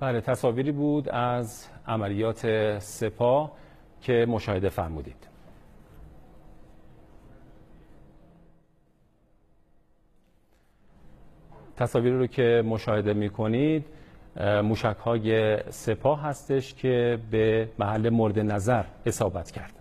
بله تصاویری بود از عملیات سپاه که مشاهده فرمودید تصاویری رو که مشاهده می کنید موشک های سپاه هستش که به محل مورد نظر اصابت کرد